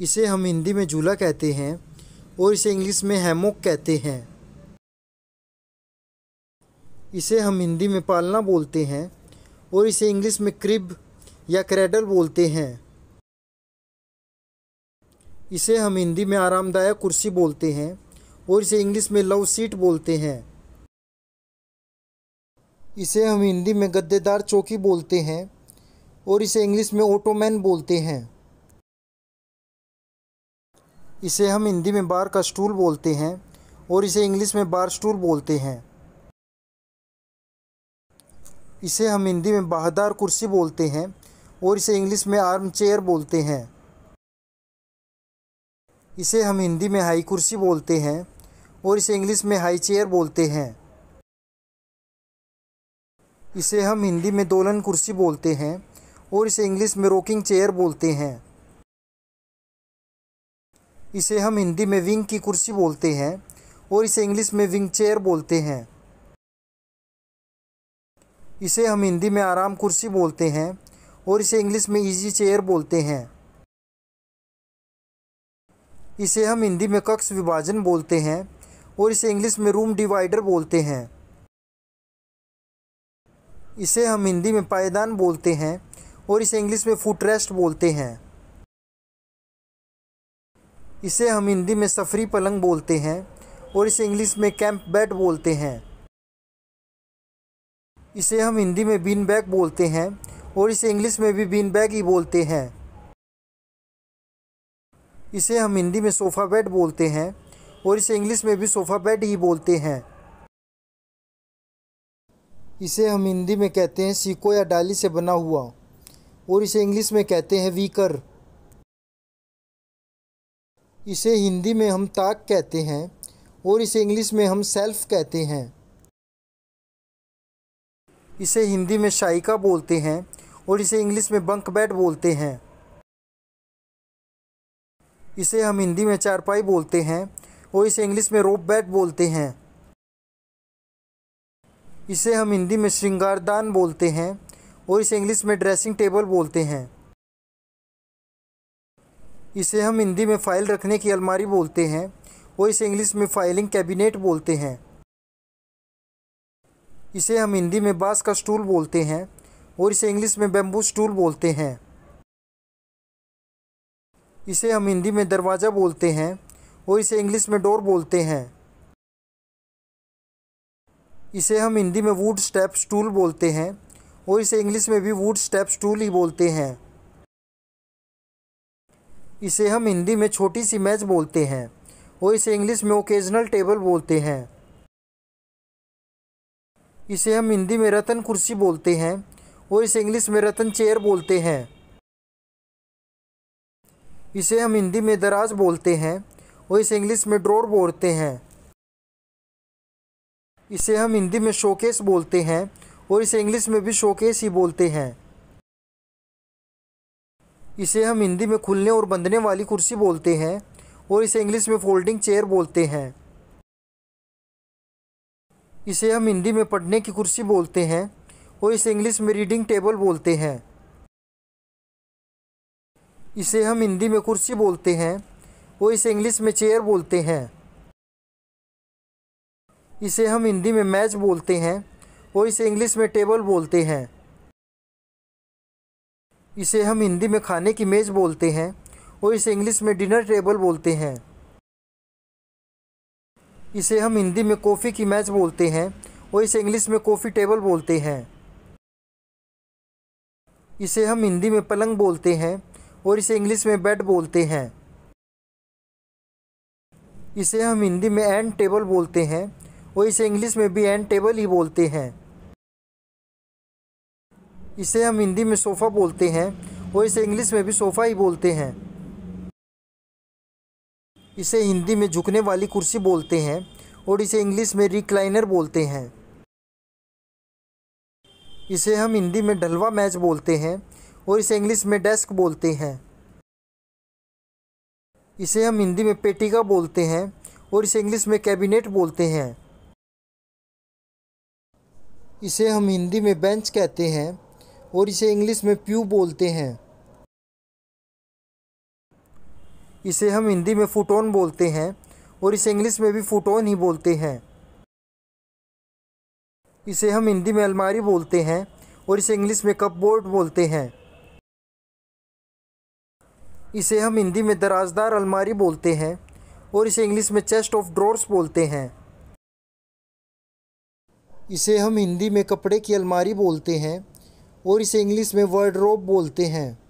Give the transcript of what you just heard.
इसे हम हिंदी में झूला कहते हैं और इसे इंग्लिश में हैमोक कहते हैं इसे हम हिंदी में पालना बोलते हैं और इसे इंग्लिश में क्रिब या क्रेडल बोलते हैं इसे हम हिंदी में आरामदायक कुर्सी बोलते हैं और इसे इंग्लिश में लव सीट बोलते हैं इसे हम हिंदी में गद्देदार चौकी बोलते हैं और इसे इंग्लिश में ऑटोमैन बोलते हैं इसे हम हिंदी में बार का स्टूल बोलते हैं और इसे इंग्लिश में बार स्टूल बोलते हैं इसे हम हिंदी में बाहदार कुर्सी बोलते हैं और इसे इंग्लिश में आर्म चेयर बोलते हैं इसे हम हिंदी में हाई कुर्सी बोलते हैं और इसे इंग्लिश में हाई चेयर बोलते हैं इसे हम हिंदी में दोलन कुर्सी बोलते हैं और इसे इंग्लिश में रोकिंग चेयर बोलते हैं इसे हम हिंदी में विंग की कुर्सी बोलते हैं और इसे इंग्लिश में विंग चेयर बोलते हैं इसे हम हिंदी में आराम कुर्सी बोलते हैं और इसे इंग्लिश में ईजी चेयर बोलते हैं इसे हम हिंदी में कक्ष विभाजन बोलते हैं और इसे इंग्लिश में रूम डिवाइडर बोलते हैं इसे हम हिंदी में पायदान बोलते हैं और इसे इंग्लिश में फुटरेस्ट बोलते हैं इसे हम हिंदी में सफरी पलंग बोलते हैं और इसे इंग्लिश में कैंप बेड बोलते हैं इसे हम हिंदी में बीन बैग बोलते हैं और इसे इंग्लिश में भी बीन बैग ही बोलते हैं इसे हम हिंदी में सोफ़ा बेड बोलते हैं और इसे इंग्लिश में भी सोफ़ा बेड ही बोलते हैं इसे हम हिंदी में कहते हैं सीको या डाली से बना हुआ और इसे इंग्लिश में कहते हैं वीकर इसे हिंदी में हम ताक कहते हैं और इसे इंग्लिश में हम सेल्फ कहते हैं इसे हिंदी में शाइका बोलते हैं और इसे इंग्लिश में बंक बेड बोलते हैं इसे हम हिंदी में चारपाई बोलते हैं और इसे इंग्लिश में रोप बेड बोलते हैं इसे हम हिंदी में श्रृंगारदान बोलते हैं और इसे इंग्लिश में ड्रेसिंग टेबल बोलते हैं इसे हम हिंदी में फ़ाइल रखने की अलमारी बोलते हैं और इसे इंग्लिश में फाइलिंग कैबिनेट बोलते हैं इसे हम हिंदी में बास का स्टूल बोलते हैं और इसे इंग्लिश में बेम्बू स्टूल बोलते हैं इसे हम हिंदी में दरवाज़ा बोलते हैं और इसे इंग्लिश में डोर बोलते हैं इसे हम हिंदी में वुड स्टेप स्टूल बोलते हैं और इसे इंग्लिश में भी वुड स्टेप स्टूल ही बोलते हैं इसे हम हिंदी में छोटी सी मेज बोलते हैं और इसे इंग्लिश में ओकेजनल टेबल बोलते हैं इसे हम हिंदी में रतन कुर्सी बोलते हैं और इसे इंग्लिश में रतन चेयर बोलते हैं इसे हम हिंदी में दराज बोलते हैं और इसे इंग्लिश में ड्रोर बोलते हैं इसे हम हिंदी में शोकेस बोलते हैं और इसे इंग्लिश में भी शोकेस ही बोलते हैं इसे हम हिंदी में खुलने और बंधने वाली कुर्सी बोलते हैं और इसे इंग्लिश में फोल्डिंग चेयर बोलते हैं इसे हम हिंदी में पढ़ने की कुर्सी बोलते हैं और इसे इंग्लिश में रीडिंग टेबल बोलते हैं इसे हम हिंदी में कुर्सी बोलते हैं और इसे इंग्लिश में चेयर बोलते हैं इसे हम हिंदी में मैच बोलते हैं और इसे इंग्लिश में टेबल बोलते हैं इसे हम हिंदी में खाने की मेज़ बोलते हैं और इसे इंग्लिश में डिनर टेबल बोलते हैं इसे हम हिंदी में कॉफ़ी की मेज़ बोलते हैं और इसे इंग्लिश में कॉफ़ी टेबल बोलते हैं इसे हम हिंदी में पलंग बोलते हैं और इसे इंग्लिश में बेड बोलते हैं इसे हम हिंदी में एंड टेबल बोलते हैं और इसे इंग्लिश में भी एंड टेबल ही बोलते हैं इसे हम हिंदी में सोफ़ा बोलते हैं और इसे इंग्लिश में भी सोफ़ा ही बोलते हैं इसे हिंदी में झुकने वाली कुर्सी बोलते हैं और इसे इंग्लिश में रिक्लाइनर बोलते हैं इसे हम हिंदी में ढलवा मैच बोलते हैं और इसे इंग्लिश में डेस्क बोलते हैं इसे हम हिंदी में पेटिका बोलते हैं और इसे इंग्लिश में कैबिनेट बोलते हैं इसे हम हिंदी में बेंच कहते हैं और इसे इंग्लिश में प्यू बोलते हैं इसे हम हिंदी में फुटोन बोलते हैं और इसे इंग्लिश में भी फुटोन ही बोलते हैं इसे हम हिंदी में अलमारी बोलते हैं और इसे इंग्लिश में कपबोर्ड बोलते हैं इसे हम हिंदी में दराजदार अलमारी बोलते हैं और इसे इंग्लिश में चेस्ट ऑफ ड्रॉर्स बोलते हैं इसे हम हिंदी में कपड़े की अलमारी बोलते हैं और इसे इंग्लिश में वर्ड्रोब बोलते हैं